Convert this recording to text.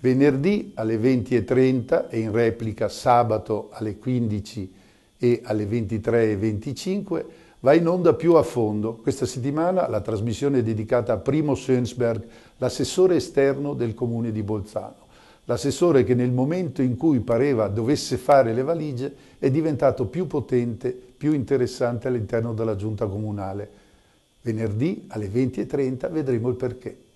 venerdì alle 20.30 e in replica sabato alle 15 e alle 23.25 va in onda più a fondo. Questa settimana la trasmissione è dedicata a Primo Sönsberg, l'assessore esterno del comune di Bolzano. L'assessore che nel momento in cui pareva dovesse fare le valigie è diventato più potente, più interessante all'interno della giunta comunale. Venerdì alle 20.30 vedremo il perché.